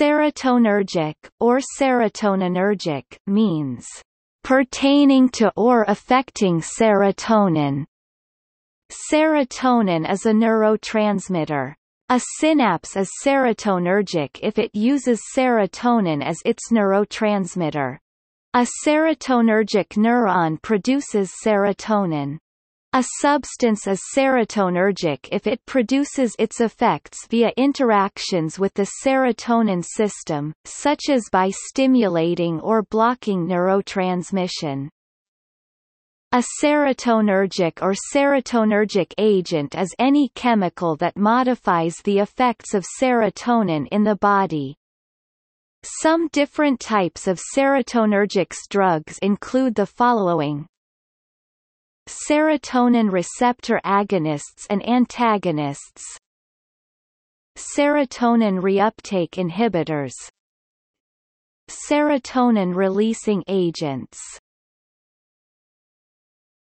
Serotonergic or serotoninergic means pertaining to or affecting serotonin. Serotonin is a neurotransmitter. A synapse is serotonergic if it uses serotonin as its neurotransmitter. A serotonergic neuron produces serotonin. A substance is serotonergic if it produces its effects via interactions with the serotonin system, such as by stimulating or blocking neurotransmission. A serotonergic or serotonergic agent is any chemical that modifies the effects of serotonin in the body. Some different types of serotonergics drugs include the following Serotonin receptor agonists and antagonists Serotonin reuptake inhibitors Serotonin releasing agents